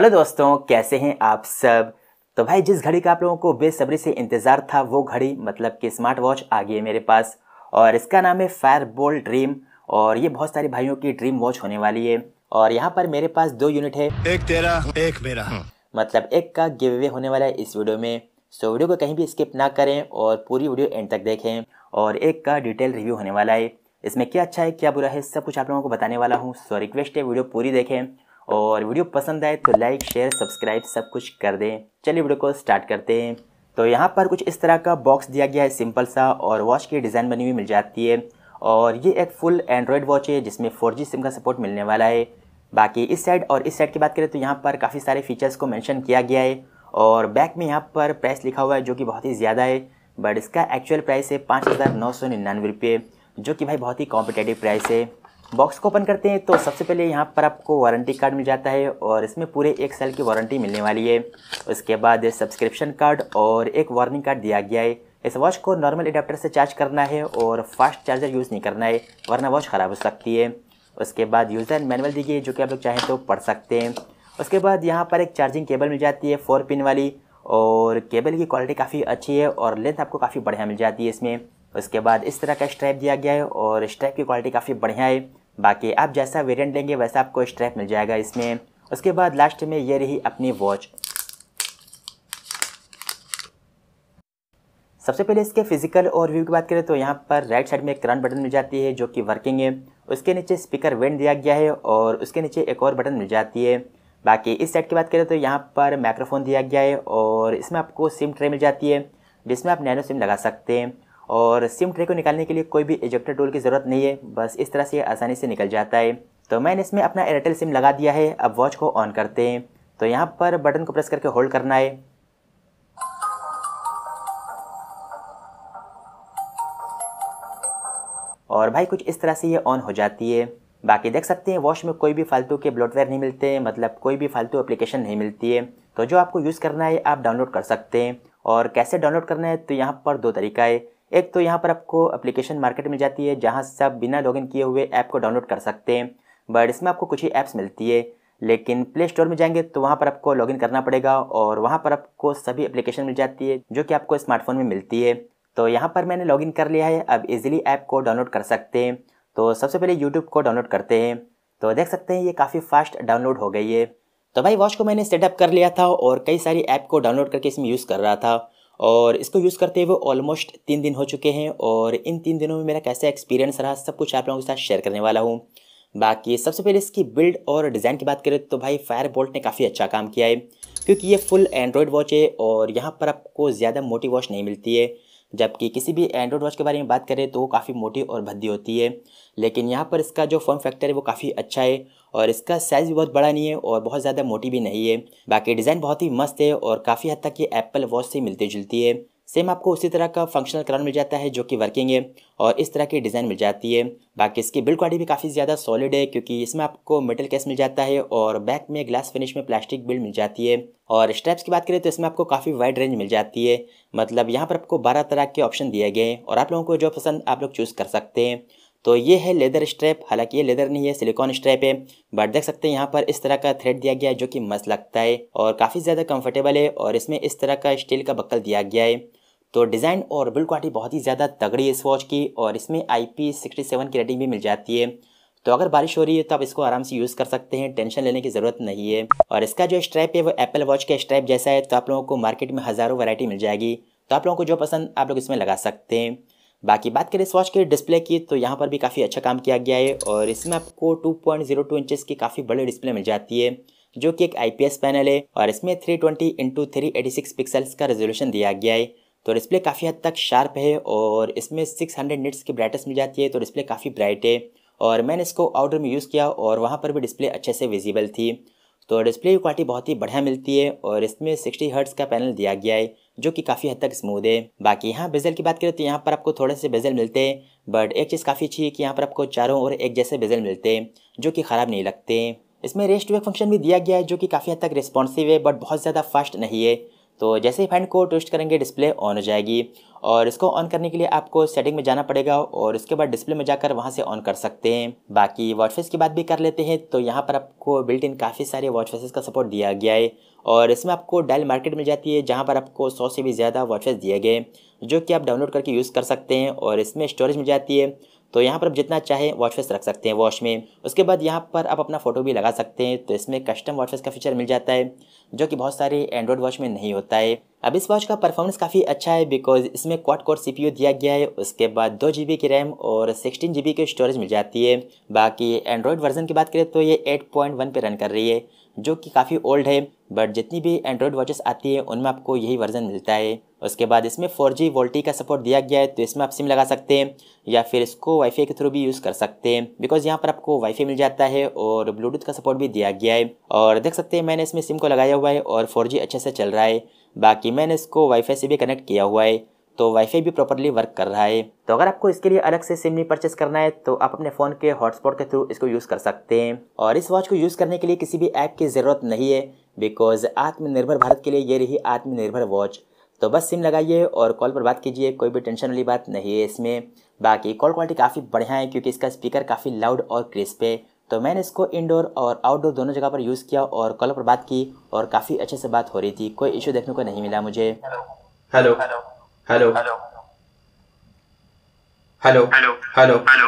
Hello दोस्तों कैसे हैं आप सब तो भाई जिस घड़ी का आप लोगों को बेसब्री से इंतज़ार था वो घड़ी मतलब कि स्मार्ट वॉच आ गई है मेरे पास और इसका नाम है फायर बोल ड्रीम और ये बहुत सारे भाइयों की ड्रीम वॉच होने वाली है और यहाँ पर मेरे पास दो यूनिट है एक तेरा एक मेरा हाँ। मतलब एक का गिव अवे होने वाला है इस वीडियो में सो वीडियो को कहीं भी स्किप ना करें और पूरी वीडियो एंड तक देखें और एक का डिटेल रिव्यू होने वाला है इसमें क्या अच्छा है क्या बुरा है सब कुछ आप लोगों को बताने वाला हूँ सो रिक्वेस्ट है वीडियो पूरी देखें और वीडियो पसंद आए तो लाइक शेयर सब्सक्राइब सब कुछ कर दें चलिए वीडियो को स्टार्ट करते हैं तो यहाँ पर कुछ इस तरह का बॉक्स दिया गया है सिंपल सा और वॉच की डिज़ाइन बनी हुई मिल जाती है और ये एक फुल एंड्रॉयड वॉच है जिसमें फोर सिम का सपोर्ट मिलने वाला है बाकी इस साइड और इस साइड की बात करें तो यहाँ पर काफ़ी सारे फीचर्स को मैंशन किया गया है और बैक में यहाँ पर प्राइस लिखा हुआ है जो कि बहुत ही ज़्यादा है बट इसका एक्चुअल प्राइस है पाँच हज़ार नौ सौ निन्यानवे रुपये जो कि भाई बहुत ही कॉम्पिटेटिव प्राइस है बॉक्स को ओपन करते हैं तो सबसे पहले यहाँ पर आपको वारंटी कार्ड मिल जाता है और इसमें पूरे एक साल की वारंटी मिलने वाली है उसके बाद सब्सक्रिप्शन कार्ड और एक वार्निंग कार्ड दिया गया है इस वॉच को नॉर्मल एडाप्टर से चार्ज करना है और फास्ट चार्जर यूज़ नहीं करना है वरना वॉच ख़राब हो सकती है उसके बाद यूज़र मैनुअल दी गई है जो कि आप लोग चाहें तो पढ़ सकते हैं उसके बाद यहाँ पर एक चार्जिंग केबल मिल जाती है फोर पिन वाली और केबल की क्वालिटी काफ़ी अच्छी है और लेंथ आपको काफ़ी बढ़िया मिल जाती है इसमें उसके बाद इस तरह का स्ट्रैप दिया गया है और स्ट्रैप की क्वालिटी काफ़ी बढ़िया है बाकी आप जैसा वेरिएंट लेंगे वैसा आपको स्ट्रैप मिल जाएगा इसमें उसके बाद लास्ट में ये रही अपनी वॉच सबसे पहले इसके फिजिकल और व्यू की बात करें तो यहाँ पर राइट साइड में एक करंट बटन मिल जाती है जो कि वर्किंग है उसके नीचे स्पीकर वेंट दिया गया है और उसके नीचे एक और बटन मिल जाती है बाकी इस साइड की बात करें तो यहाँ पर माइक्रोफोन दिया गया है और इसमें आपको सिम ट्रे मिल जाती है जिसमें आप नैनो सिम लगा सकते हैं और सिम ट्रे को निकालने के लिए कोई भी इजेक्टर टूल की ज़रूरत नहीं है बस इस तरह से ये आसानी से निकल जाता है तो मैंने इसमें अपना एयरटेल सिम लगा दिया है अब वॉच को ऑन करते हैं तो यहाँ पर बटन को प्रेस करके होल्ड करना है और भाई कुछ इस तरह से ये ऑन हो जाती है बाकी देख सकते हैं वॉच में कोई भी फालतू के ब्लॉटवेयर नहीं मिलते हैं मतलब कोई भी फालतू एप्लीकेशन नहीं मिलती है तो जो आपको यूज़ करना है आप डाउनलोड कर सकते हैं और कैसे डाउनलोड करना है तो यहाँ पर दो तरीका है एक तो यहाँ पर आपको एप्लीकेशन मार्केट मिल जाती है जहाँ से आप बिना लॉगिन किए हुए ऐप को डाउनलोड कर सकते हैं बट इसमें आपको कुछ ही ऐप्स मिलती है लेकिन प्ले स्टोर में जाएंगे तो वहाँ पर आपको लॉगिन करना पड़ेगा और वहाँ पर आपको सभी एप्लीकेशन मिल जाती है जो कि आपको स्मार्टफोन में मिलती है तो यहाँ पर मैंने लॉगिन कर लिया है अब इजीली ऐप को डाउनलोड कर सकते हैं तो सबसे पहले यूट्यूब को डाउनलोड करते हैं तो देख सकते हैं ये काफ़ी फास्ट डाउनलोड हो गई है तो भाई वॉच को मैंने सेटअप कर लिया था और कई सारी ऐप को डाउनलोड करके इसमें यूज़ कर रहा था और इसको यूज़ करते हुए ऑलमोस्ट तीन दिन हो चुके हैं और इन तीन दिनों में मेरा कैसा एक्सपीरियंस रहा सब कुछ आप लोगों के साथ शेयर करने वाला हूँ बाकी सबसे पहले इसकी बिल्ड और डिज़ाइन की बात करें तो भाई फायर बोल्ट ने काफ़ी अच्छा काम किया है क्योंकि ये फुल एंड्रॉयड वॉच है और यहाँ पर आपको ज़्यादा मोटी वॉच नहीं मिलती है जबकि किसी भी एंड्रॉयड वॉच के बारे में बात करें तो वो काफ़ी मोटी और भद्दी होती है लेकिन यहाँ पर इसका जो फॉर्म फैक्टर है वो काफ़ी अच्छा है और इसका साइज़ भी बहुत बड़ा नहीं है और बहुत ज़्यादा मोटी भी नहीं है बाकी डिज़ाइन बहुत ही मस्त है और काफ़ी हद तक ये एप्पल वॉच से मिलती जुलती है सेम आपको उसी तरह का फंक्शनल क्राउन मिल जाता है जो कि वर्किंग है और इस तरह की डिज़ाइन मिल जाती है बाकी इसकी बिल्ड क्वालिटी भी काफ़ी ज़्यादा सॉलिड है क्योंकि इसमें आपको मेटल केस मिल जाता है और बैक में ग्लास फिनिश में प्लास्टिक बिल्ड मिल जाती है और स्ट्रैप्स की बात करें तो इसमें आपको काफ़ी वाइड रेंज मिल जाती है मतलब यहाँ पर आपको बारह तरह के ऑप्शन दिए गए हैं और आप लोगों को जो पसंद आप लोग चूज़ कर सकते हैं तो ये है लेदर स्ट्रैप हालांकि ये लेदर नहीं है सिलिकॉन स्ट्रैप है बट देख सकते हैं यहाँ पर इस तरह का थ्रेड दिया गया है जो कि मस्त लगता है और काफ़ी ज़्यादा कंफर्टेबल है और इसमें इस तरह का स्टील का बक्कल दिया गया है तो डिज़ाइन और बिल्ड क्वालिटी बहुत ही ज़्यादा तगड़ी है इस वॉच की और इसमें आई पी सिक्सटी सेवन की रेटिंग भी मिल जाती है तो अगर बारिश हो रही है तो आप इसको आराम से यूज़ कर सकते हैं टेंशन लेने की ज़रूरत नहीं है और इसका जो स्ट्रैप है वो एप्पल वॉच का स्ट्रैप जैसा है तो आप लोगों को मार्केट में हज़ारों वैरायटी मिल जाएगी तो आप लोगों को जो पसंद आप लोग इसमें लगा सकते हैं बाकी बात करें इस वॉच के डिस्प्ले की तो यहाँ पर भी काफ़ी अच्छा काम किया गया है और इसमें आपको 2.02 पॉइंट की काफ़ी बड़ी डिस्प्ले मिल जाती है जो कि एक आई पैनल है और इसमें 320 ट्वेंटी इंटू थ्री पिक्सल्स का रेजोल्यूशन दिया गया है तो डिस्प्ले काफ़ी हद तक शार्प है और इसमें 600 हंड्रेड निट्स की ब्राइटनेस मिल जाती है तो डिस्प्ले काफ़ी ब्राइट है और मैंने इसको आउटडोर में यूज़ किया और वहाँ पर भी डिस्प्ले अच्छे से विजिबल थी तो डिस्प्ले की क्वालिटी बहुत ही बढ़िया मिलती है और इसमें सिक्सटी हर्ट्स का पैनल दिया गया है जो कि काफ़ी हद तक स्मूद है बाकी यहाँ बेजल की बात करें तो यहाँ पर आपको थोड़े से बेजल मिलते हैं बट एक चीज़ काफ़ी अच्छी है कि यहाँ पर आपको चारों और एक जैसे बेजल मिलते हैं जो कि ख़राब नहीं लगते इसमें रेस्ट वेक फंक्शन भी दिया गया है जो कि काफ़ी हद तक रिस्पॉन्सिव है बट बहुत ज़्यादा फास्ट नहीं है तो जैसे ही फैन को ट्विस्ट करेंगे डिस्प्ले ऑन हो जाएगी और इसको ऑन करने के लिए आपको सेटिंग में जाना पड़ेगा और इसके बाद डिस्प्ले में जाकर वहाँ से ऑन कर सकते हैं बाकी वॉच फेस की बात भी कर लेते हैं तो यहाँ पर आपको बिल्ट इन काफ़ी सारे वॉच फेसेस का सपोर्ट दिया गया है और इसमें आपको डायल मार्केट मिल जाती है जहाँ पर आपको सौ से भी ज़्यादा वॉच फेस दिए गए जो कि आप डाउनलोड करके यूज़ कर सकते हैं और इसमें स्टोरेज मिल जाती है तो यहाँ पर आप जितना चाहे वॉच फेस रख सकते हैं वॉच में उसके बाद यहाँ पर आप अपना फ़ोटो भी लगा सकते हैं तो इसमें कस्टम वॉच फेस का फीचर मिल जाता है जो कि बहुत सारे एंड्रॉयड वॉच में नहीं होता है अब इस वॉच का परफॉर्मेंस काफ़ी अच्छा है बिकॉज इसमें क्वाड कोर सी दिया गया है उसके बाद दो जी की रैम और सिक्सटीन जी की स्टोरेज मिल जाती है बाकी एंड्रॉयड वर्जन की बात करें तो ये एट पॉइंट वन रन कर रही है जो कि काफ़ी ओल्ड है बट जितनी भी एंड्रॉयड वॉचेस आती है उनमें आपको यही वर्जन मिलता है उसके बाद इसमें फोर जी वोल्टी का सपोर्ट दिया गया है तो इसमें आप सिम लगा सकते हैं या फिर इसको वाईफाई के थ्रू भी यूज़ कर सकते हैं बिकॉज यहाँ पर आपको वाईफाई मिल जाता है और ब्लूटूथ का सपोर्ट भी दिया गया है और देख सकते हैं मैंने इसमें सिम को लगाया हुआ है और फोर अच्छे से चल रहा है बाकी मैंने इसको वाईफाई से भी कनेक्ट किया हुआ है तो वाईफाई भी प्रॉपरली वर्क कर रहा है तो अगर आपको इसके लिए अलग से सिम नहीं परचेस करना है तो आप अपने फ़ोन के हॉटस्पॉट के थ्रू इसको यूज़ कर सकते हैं और इस वॉच को यूज़ करने के लिए किसी भी ऐप की ज़रूरत नहीं है बिकॉज आत्मनिर्भर भारत के लिए ये रही आत्मनिर्भर वॉच तो बस सिम लगाइए और कॉल पर बात कीजिए कोई भी टेंशन वाली बात नहीं है इसमें बाकी कॉल क्वालिटी काफ़ी बढ़िया है क्योंकि इसका स्पीकर काफ़ी लाउड और क्रिस्प है तो मैंने इसको इंडोर और आउटडोर दोनों जगह पर यूज़ किया और कॉल पर बात की और काफ़ी अच्छे से बात हो रही थी कोई इशू देखने को नहीं मिला मुझे hello hello hello hello hello hello hello hello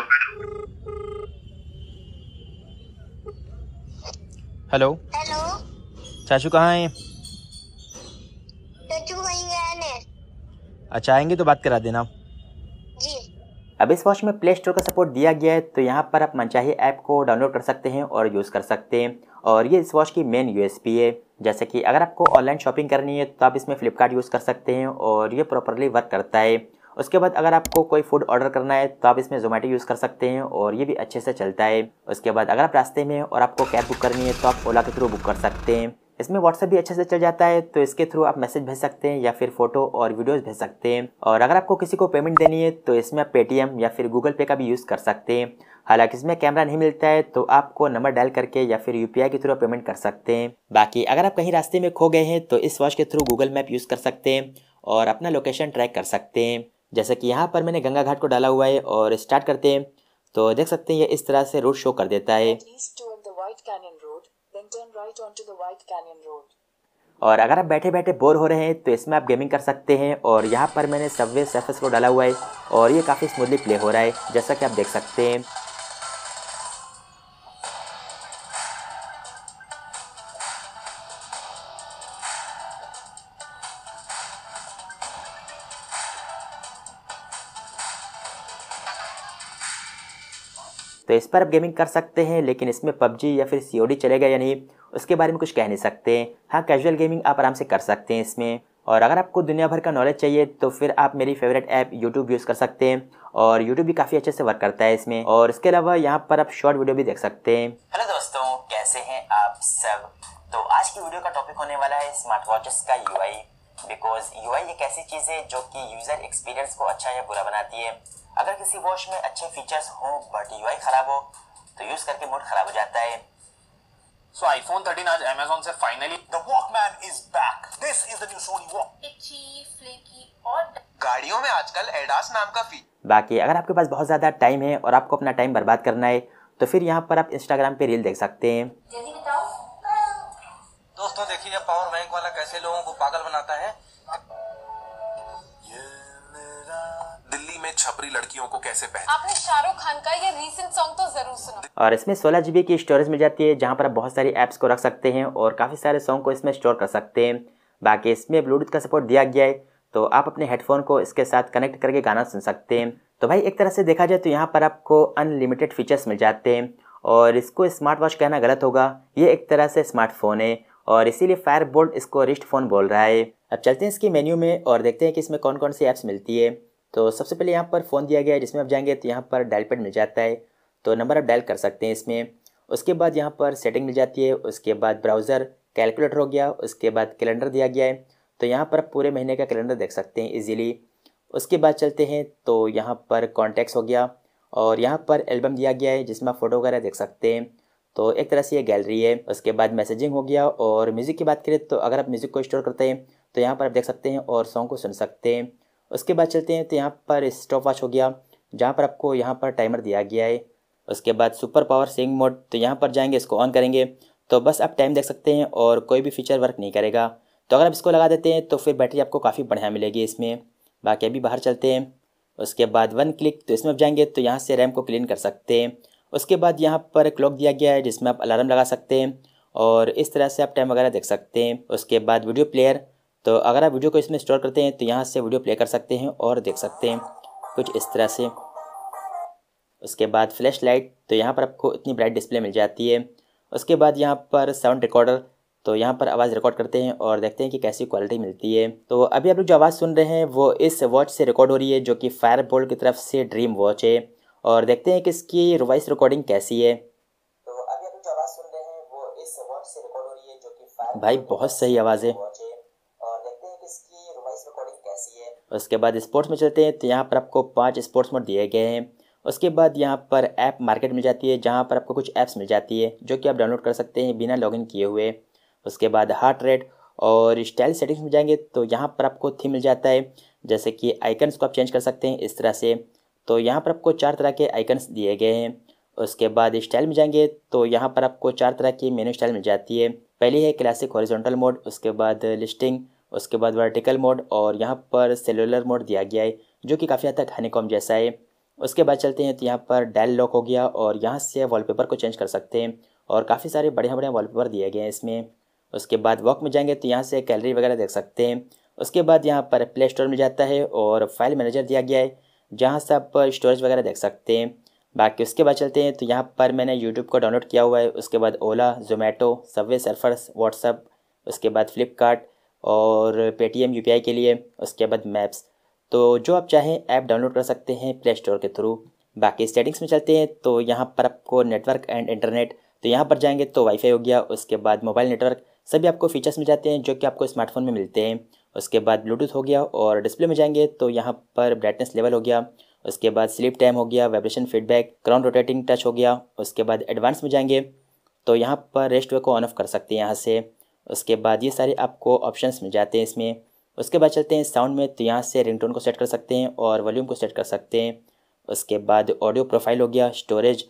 hello चाचू कहाँ हैं अच्छा आएंगे तो बात करा देना जी अब इस वॉच में प्ले स्टोर का सपोर्ट दिया गया है तो यहाँ पर आप मनचाही ऐप को डाउनलोड कर सकते हैं और यूज़ कर सकते हैं और ये इस वॉच की मेन यूएसपी है जैसे कि अगर आपको ऑनलाइन शॉपिंग करनी है तो आप इसमें फ्लिपकार्ट यूज़ कर सकते हैं और ये प्रॉपरली वर्क करता है उसके बाद अगर आपको कोई फूड ऑर्डर करना है तो आप इसमें जोमेटो यूज़ कर सकते हैं और ये भी अच्छे से चलता है उसके बाद अगर आप रास्ते में और आपको कैब बुक करनी है तो आप ओला के थ्रू बुक कर सकते हैं इसमें व्हाट्सएप भी अच्छे से चल जाता है तो इसके थ्रू आप मैसेज भेज सकते हैं या फिर फोटो और वीडियोस भेज सकते हैं और अगर आपको किसी को पेमेंट देनी है तो इसमें आप पेटीएम या फिर गूगल पे का भी यूज़ कर सकते हैं हालांकि इसमें कैमरा नहीं मिलता है तो आपको नंबर डायल करके या फिर यूपीआई के थ्रू पेमेंट कर सकते हैं बाकी अगर आप कहीं रास्ते में खो गए हैं तो इस वॉच के थ्रू गूगल मैप यूज़ कर सकते हैं और अपना लोकेशन ट्रैक कर सकते हैं जैसे कि यहाँ पर मैंने गंगा घाट को डाला हुआ है और स्टार्ट करते हैं तो देख सकते हैं ये इस तरह से रोड शो कर देता है और अगर आप बैठे बैठे बोर हो रहे हैं तो इसमें आप गेमिंग कर सकते हैं और यहाँ पर मैंने सबवे सर्फस को डाला हुआ है और ये काफ़ी स्मूथली प्ले हो रहा है जैसा कि आप देख सकते हैं तो इस पर आप गेमिंग कर सकते हैं लेकिन इसमें पबजी या फिर सी चलेगा या नहीं उसके बारे में कुछ कह नहीं सकते हाँ कैजुअल गेमिंग आप आराम से कर सकते हैं इसमें और अगर आपको दुनिया भर का नॉलेज चाहिए तो फिर आप मेरी फेवरेट ऐप यूट्यूब यूज़ कर सकते हैं और यूट्यूब भी काफ़ी अच्छे से वर्क करता है इसमें और इसके अलावा यहाँ पर आप शॉर्ट वीडियो भी देख सकते हैं हेलो दोस्तों कैसे हैं आप सब तो आज की वीडियो का टॉपिक होने वाला है स्मार्ट वॉचेस का यू बिकॉज यू एक ऐसी चीज़ है जो कि यूज़र एक्सपीरियंस को अच्छा या बुरा बनाती है अगर किसी वॉच में अच्छे फीचर्स हो बट यू ख़राब हो तो यूज़ करके मूड ख़राब हो जाता है So iPhone 13 आज Amazon से finally the Walkman is back. This is the new Sony Walk. Itchy, flaky और गाड़ियों में आजकल एडास नाम का फी बाकी अगर आपके पास बहुत ज़्यादा टाइम है और आपको अपना टाइम बर्बाद करना है तो फिर यहाँ पर आप इंस्टाग्राम पे रील देख सकते हैं जल्दी बताओ ऐसे लोगों को पागल बनाता है दिल्ली में छपरी लड़कियों को कैसे आपने शाहरुख खान का ये रीसेंट सॉन्ग तो जरूर सुना और इसमें सोलह जीबी की स्टोरेज मिल जाती है जहाँ पर आप बहुत सारी को रख सकते हैं और काफ़ी सारे सॉन्ग को इसमें स्टोर कर सकते हैं बाकी इसमें ब्लूटूथ का सपोर्ट दिया गया है तो आप अपने हेडफोन को इसके साथ कनेक्ट करके गाना सुन सकते हैं तो भाई एक तरह से देखा जाए तो यहाँ पर आपको अनलिमिटेड फीचर्स मिल जाते हैं और इसको स्मार्ट वॉच कहना गलत होगा ये एक तरह से स्मार्टफोन है और इसीलिए फायर बोल्ट इसको रिस्ट फ़ोन बोल रहा है अब चलते हैं इसके मेन्यू में और देखते हैं कि इसमें कौन कौन सी ऐप्स मिलती है तो सबसे पहले यहाँ पर फ़ोन दिया गया है जिसमें आप जाएंगे तो यहाँ पर डायल पैड मिल जाता है तो नंबर आप डायल कर सकते हैं इसमें उसके बाद यहाँ पर सेटिंग मिल जाती है उसके बाद ब्राउज़र कैलकुलेटर हो गया उसके बाद कैलेंडर दिया गया है तो यहाँ पर आप पूरे महीने का कैलेंडर देख सकते हैं ईजिली उसके बाद चलते हैं तो यहाँ पर कॉन्टैक्ट्स हो गया और यहाँ पर एल्बम दिया गया है जिसमें आप फ़ोटो वगैरह देख सकते हैं तो एक तरह से ये गैलरी है उसके बाद मैसेजिंग हो गया और म्यूज़िक की बात करें तो अगर आप म्यूज़िक को स्टोर करते हैं तो यहाँ पर आप देख सकते हैं और सॉन्ग को सुन सकते हैं उसके बाद चलते हैं तो यहाँ पर स्टॉप वॉच हो गया जहाँ पर आपको यहाँ पर टाइमर दिया गया है उसके बाद सुपर पावर सिंग मोड तो यहाँ पर जाएंगे इसको ऑन करेंगे तो बस आप टाइम देख सकते हैं और कोई भी फीचर वर्क नहीं करेगा तो अगर आप इसको लगा देते हैं तो फिर बैटरी आपको काफ़ी बढ़िया मिलेगी इसमें बाकी अभी बाहर चलते हैं उसके बाद वन क्लिक तो इसमें आप जाएंगे तो यहाँ से रैम को क्लीन कर सकते हैं उसके बाद यहाँ पर क्लॉक दिया गया है जिसमें आप अलार्म लगा सकते हैं और इस तरह से आप टाइम वगैरह देख सकते हैं उसके बाद वीडियो प्लेयर तो अगर आप वीडियो को इसमें स्टोर करते हैं तो यहाँ से वीडियो प्ले कर सकते हैं और देख सकते हैं कुछ इस तरह से उसके बाद फ्लैश लाइट तो यहाँ पर आपको इतनी ब्राइट डिस्प्ले मिल जाती है उसके बाद यहाँ पर साउंड रिकॉर्डर तो यहाँ पर आवाज़ रिकॉर्ड करते हैं और देखते हैं कि कैसी क्वालिटी मिलती है तो अभी आप लोग जो आवाज़ सुन रहे हैं वो इस वॉच से रिकॉर्ड हो रही है जो कि फायर बोल्ट की तरफ से ड्रीम वॉच है और देखते हैं कि इसकी वॉइस रिकॉर्डिंग कैसी है तो भाई बहुत सही आवाज़ है उसके बाद स्पोर्ट्स में चलते हैं तो यहाँ पर आपको पाँच स्पोर्ट्स मोड दिए गए हैं उसके बाद यहाँ पर ऐप मार्केट मिल जाती है जहाँ पर आपको कुछ ऐप्स मिल जाती है जो कि आप डाउनलोड कर सकते हैं बिना लॉगिन किए हुए उसके बाद हार्ट रेट और स्टाइल सेटिंग्स में जाएंगे तो यहाँ पर आपको थीम मिल जाता है जैसे कि आइकन्स को आप चेंज कर सकते हैं इस तरह से तो यहाँ पर आपको चार तरह के आइकन्स दिए गए हैं उसके बाद स्टाइल में जाएंगे तो यहाँ पर आपको चार तरह की मेनू स्टाइल मिल जाती है पहली है क्लासिक हॉरिजॉन्टल मोड उसके बाद लिस्टिंग उसके बाद वर्टिकल मोड और यहाँ पर सेलुलर मोड दिया गया है जो कि काफ़ी हद तक हनीकॉम जैसा है उसके बाद चलते हैं तो यहाँ पर डायल लॉक हो गया और यहाँ से वॉलपेपर को चेंज कर सकते हैं और काफ़ी सारे बढ़िया बढ़िया वॉलपेपर दिए गए हैं इसमें उसके बाद वॉक में जाएंगे तो यहाँ से कैलरी वगैरह देख सकते हैं उसके बाद यहाँ पर प्ले स्टोर मिल जाता है और फाइल मैनेजर दिया गया है जहाँ से आप स्टोरेज वगैरह देख सकते हैं बाकी उसके बाद चलते हैं तो यहाँ पर मैंने यूट्यूब को डाउनलोड किया हुआ है उसके बाद Ola Zomato Subway Surfers WhatsApp उसके बाद फ्लिपकार्ट और पेटीएम आई के लिए उसके बाद मैप्स तो जो आप चाहें ऐप डाउनलोड कर सकते हैं प्ले स्टोर के थ्रू बाकी सेटिंग्स में चलते हैं तो यहाँ पर आपको नेटवर्क एंड इंटरनेट तो यहाँ पर जाएंगे तो वाईफाई हो गया उसके बाद मोबाइल नेटवर्क सभी आपको फीचर्स मिल जाते हैं जो कि आपको स्मार्टफोन में मिलते हैं उसके बाद ब्लूटूथ हो गया और डिस्प्ले में जाएंगे तो यहाँ पर ब्राइटनेस लेवल हो गया उसके बाद स्लीप टाइम हो गया vibration feedback crown rotating touch हो गया उसके बाद एडवांस में जाएंगे तो यहाँ पर रेस्ट वे को ऑन ऑफ कर सकते हैं यहाँ से उसके बाद ये सारे आपको ऑप्शंस मिल जाते हैं इसमें उसके बाद चलते हैं साउंड में तो यहाँ से रिंगटोन को सेट कर सकते हैं और वॉल्यूम को सेट कर सकते हैं उसके बाद ऑडियो प्रोफाइल हो गया स्टोरेज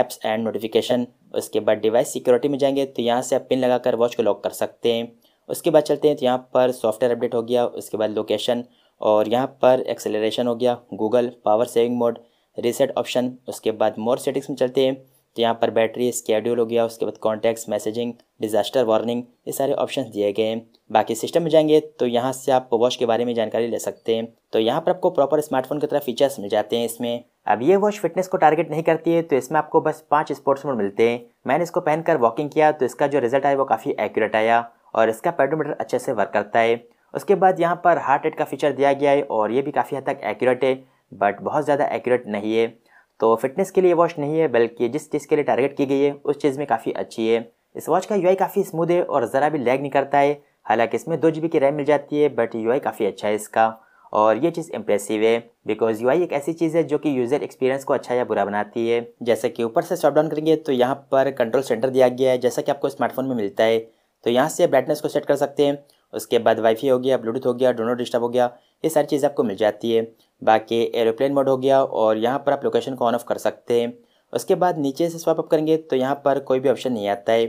ऐप्स एंड नोटिफिकेशन उसके बाद डिवाइस सिक्योरिटी में जाएंगे तो यहाँ से आप पिन लगाकर वॉच को लॉक कर सकते हैं उसके बाद चलते हैं तो यहाँ पर सॉफ्टवेयर अपडेट हो गया उसके बाद लोकेशन और यहाँ पर एक्सेलरेशन हो गया Google power saving mode reset option उसके बाद मोर सेटिंग्स में चलते हैं तो यहाँ पर बैटरी स्केड्यूल हो गया उसके बाद कॉन्टैक्ट्स मैसेजिंग डिज़ास्टर वार्निंग ये सारे ऑप्शन दिए गए हैं बाकी सिस्टम में जाएंगे तो यहाँ से आप वॉच के बारे में जानकारी ले सकते हैं तो यहाँ पर आपको प्रॉपर स्मार्टफोन की तरह फीचर्स मिल जाते हैं इसमें अब ये वॉच फिटनेस को टारगेट नहीं करती है तो इसमें आपको बस पाँच स्पोर्ट्स मोड मिलते हैं मैंने इसको पहनकर वॉकिंग किया तो इसका जो रिजल्ट आया वो काफ़ी एक्यूरेट आया और इसका पेडोमीटर अच्छे से वर्क करता है उसके बाद यहाँ पर हार्ट रेट का फीचर दिया गया है और ये भी काफ़ी हद तक एक्यूरेट है बट बहुत ज़्यादा एक्यूरेट नहीं है तो फिटनेस के लिए वॉच नहीं है बल्कि जिस चीज़ के लिए टारगेट की गई है उस चीज़ में काफ़ी अच्छी है इस वॉच का यू काफ़ी स्मूद है और ज़रा भी लैग नहीं करता है हालांकि इसमें दो जी की रैम मिल जाती है बट यू काफ़ी अच्छा है इसका और ये चीज़ इम्प्रेसिव है बिकॉज यू एक ऐसी चीज़ है जो कि यूज़र एक्सपीरियंस को अच्छा या बुरा बनाती है जैसे कि ऊपर से स्टॉप डाउन करेंगे तो यहाँ पर कंट्रोल सेंटर दिया गया है जैसा कि आपको स्मार्टफोन में मिलता है तो यहाँ से ब्राइटनेस को सेट कर सकते हैं उसके बाद वाईफाई हो गया ब्लूटूथ हो गया डोनो डिस्टर्ब हो गया ये सारी चीज़ें आपको मिल जाती है बाकी एरोप्लेन मोड हो गया और यहाँ पर आप लोकेशन को ऑन ऑफ कर सकते हैं उसके बाद नीचे से स्वाप अप करेंगे तो यहाँ पर कोई भी ऑप्शन नहीं आता है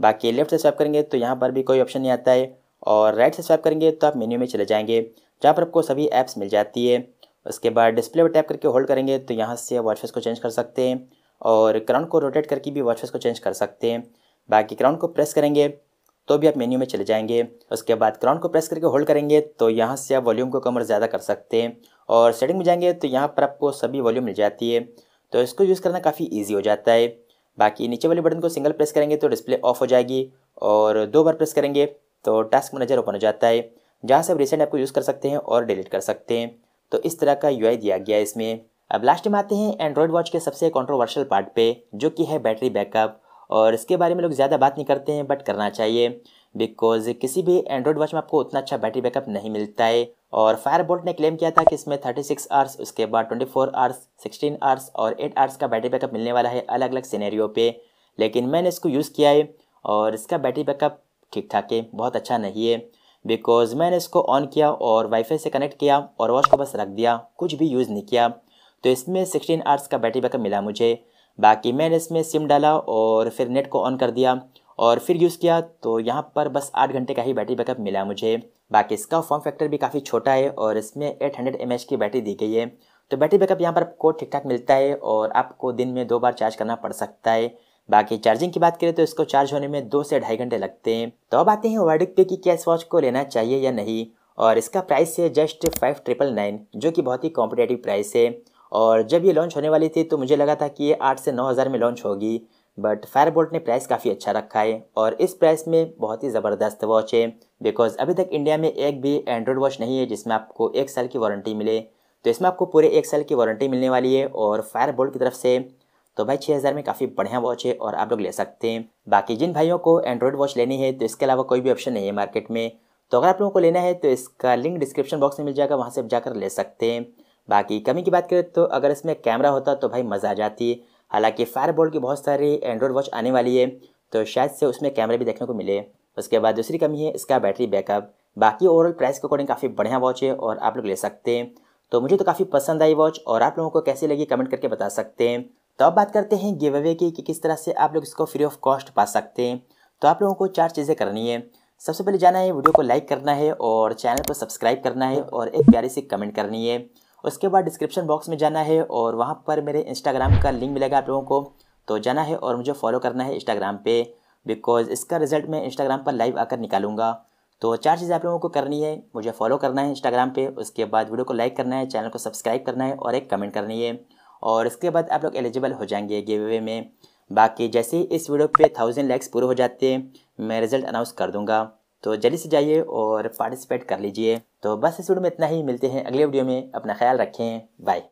बाकी लेफ्ट से स्वाप करेंगे तो यहाँ पर भी कोई ऑप्शन नहीं आता है और राइट से स्वाप करेंगे तो आप मेन्यू में चले जाएँगे जहाँ पर आपको सभी ऐप्स मिल जाती है उसके बाद डिस्प्ले पर टैप करके होल्ड करेंगे तो यहाँ से वॉच फेस को चेंज कर सकते हैं और क्राउन को रोटेट करके भी वॉच फेस को चेंज कर सकते हैं बाकी क्राउन को प्रेस करेंगे तो भी आप मेन्यू में चले जाएंगे उसके बाद क्राउन को प्रेस करके होल्ड करेंगे तो यहाँ से आप वॉल्यूम को कम और ज़्यादा कर सकते हैं और सेटिंग में जाएंगे तो यहाँ पर आपको सभी वॉल्यूम मिल जाती है तो इसको यूज़ करना काफ़ी ईजी हो जाता है बाकी नीचे वाले बटन को सिंगल प्रेस करेंगे तो डिस्प्ले ऑफ हो जाएगी और दो बार प्रेस करेंगे तो टास्क मैनेजर ओपन हो जाता है जहाँ से आप रिसेंट ऐप को यूज़ कर सकते हैं और डिलीट कर सकते हैं तो इस तरह का यू दिया गया है इसमें अब लास्ट में आते हैं एंड्रॉयड वॉच के सबसे कंट्रोवर्शियल पार्ट पे जो कि है बैटरी बैकअप और इसके बारे में लोग ज़्यादा बात नहीं करते हैं बट करना चाहिए बिकॉज किसी भी एंड्रॉयड वॉच में आपको उतना अच्छा बैटरी बैकअप नहीं मिलता है और फायर बोल्ट ने क्लेम किया था कि इसमें 36 आवर्स उसके बाद 24 आवर्स सिक्सटीन आवर्स और 8 आवर्स का बैटरी बैकअप मिलने वाला है अलग अलग सीनेरियो पे लेकिन मैंने इसको यूज़ किया है और इसका बैटरी बैकअप ठीक ठाक है बहुत अच्छा नहीं है बिकॉज मैंने इसको ऑन किया और वाईफाई से कनेक्ट किया और वॉच को बस रख दिया कुछ भी यूज़ नहीं किया तो इसमें सिक्सटीन आवर्स का बैटरी बैकअप मिला मुझे बाकी मैंने इसमें सिम डाला और फिर नेट को ऑन कर दिया और फिर यूज़ किया तो यहाँ पर बस आठ घंटे का ही बैटरी बैकअप मिला मुझे बाकी इसका फॉर्म फैक्टर भी काफ़ी छोटा है और इसमें एट हंड्रेड की बैटरी दी गई है तो बैटरी बैकअप यहाँ पर आपको ठीक ठाक मिलता है और आपको दिन में दो बार चार्ज करना पड़ सकता है बाकी चार्जिंग की बात करें तो इसको चार्ज होने में दो से ढाई घंटे लगते हैं तो अब आते हैं वर्डिक पे कि क्या इस वॉच को लेना चाहिए या नहीं और इसका प्राइस है जस्ट फाइव ट्रिपल नाइन जो कि बहुत ही कॉम्पिटेटिव प्राइस है और जब ये लॉन्च होने वाली थी तो मुझे लगा था कि ये आठ से नौ हज़ार में लॉन्च होगी बट फायरबोल्ट ने प्राइस काफ़ी अच्छा रखा है और इस प्राइस में बहुत ही ज़बरदस्त वॉच है बिकॉज अभी तक इंडिया में एक भी एंड्रॉयड वॉच नहीं है जिसमें आपको एक साल की वारंटी मिले तो इसमें आपको पूरे एक साल की वारंटी मिलने वाली है और फायरबोल्ट की तरफ से तो भाई छः हज़ार में काफ़ी बढ़िया वॉच है और आप लोग ले सकते हैं बाकी जिन भाइयों को एंड्रॉयड वॉच लेनी है तो इसके अलावा कोई भी ऑप्शन नहीं है मार्केट में तो अगर आप लोगों को लेना है तो इसका लिंक डिस्क्रिप्शन बॉक्स में मिल जाएगा वहाँ से आप जाकर ले सकते हैं बाकी कमी की बात करें तो अगर इसमें कैमरा होता तो भाई मज़ा आ जाती हालांकि फायरबॉल की बहुत सारी एंड्रॉयड वॉच आने वाली है तो शायद से उसमें कैमरा भी देखने को मिले उसके बाद दूसरी कमी है इसका बैटरी बैकअप बाकी ओवरऑल प्राइस के अकॉर्डिंग काफ़ी बढ़िया वॉच है और आप लोग ले सकते हैं तो मुझे तो काफ़ी पसंद आई वॉच और आप लोगों को कैसी लगी कमेंट करके बता सकते हैं तो अब बात करते हैं गिव अवे की कि किस तरह से आप लोग इसको फ्री ऑफ कॉस्ट पा सकते हैं तो आप लोगों को चार चीज़ें करनी है सबसे पहले जाना है वीडियो को लाइक करना है और चैनल को सब्सक्राइब करना है और एक प्यारी सी कमेंट करनी है उसके बाद डिस्क्रिप्शन बॉक्स में जाना है और वहाँ पर मेरे इंस्टाग्राम का लिंक मिलेगा आप लोगों को तो जाना है और मुझे फॉलो करना है इंस्टाग्राम पे बिकॉज इसका रिज़ल्ट मैं इंस्टाग्राम पर लाइव आकर निकालूंगा तो चार चीज़ें आप लोगों को करनी है मुझे फॉलो करना है इंस्टाग्राम पे उसके बाद वीडियो को लाइक करना है चैनल को सब्सक्राइब करना है और एक कमेंट करनी है और इसके बाद आप लोग एलिजिबल हो जाएंगे गिव अवे में बाकी जैसे ही इस वीडियो पे थाउजेंड लाइक्स पूरे हो जाते हैं मैं रिज़ल्ट अनाउंस कर दूँगा तो जल्दी से जाइए और पार्टिसिपेट कर लीजिए तो बस इस वीडियो में इतना ही मिलते हैं अगले वीडियो में अपना ख्याल रखें बाय